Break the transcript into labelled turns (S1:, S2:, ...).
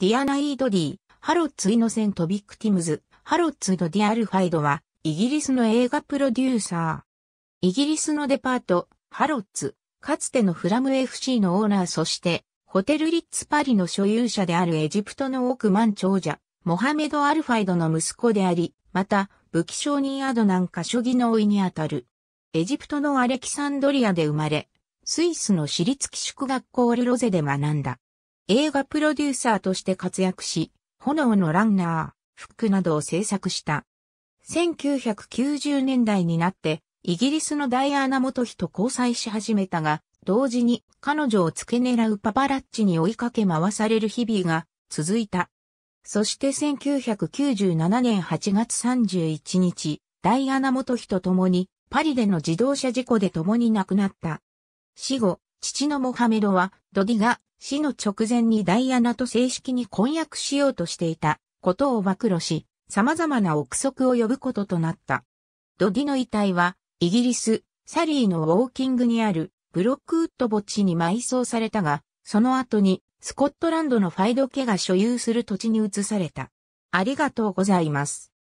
S1: ディアナイードディ、ハロッツ・イノセント・ビクティムズ、ハロッツ・ド・ディアルファイドは、イギリスの映画プロデューサー。イギリスのデパート、ハロッツ、かつてのフラム FC のオーナーそして、ホテルリッツパリの所有者であるエジプトの億万長者、モハメド・アルファイドの息子であり、また、武器商人アドナンカ諸義の老いにあたる。エジプトのアレキサンドリアで生まれ、スイスの私立寄宿学校ルロゼで学んだ。映画プロデューサーとして活躍し、炎のランナー、フックなどを制作した。1990年代になって、イギリスのダイアナ元妃と交際し始めたが、同時に彼女を付け狙うパパラッチに追いかけ回される日々が続いた。そして1997年8月31日、ダイアナ元妃と共にパリでの自動車事故で共に亡くなった。死後、父のモハメドは、ドディが死の直前にダイアナと正式に婚約しようとしていたことを暴露し、様々な憶測を呼ぶこととなった。ドディの遺体は、イギリス、サリーのウォーキングにあるブロックウッド墓地に埋葬されたが、その後にスコットランドのファイド家が所有する土地に移された。ありがとうございます。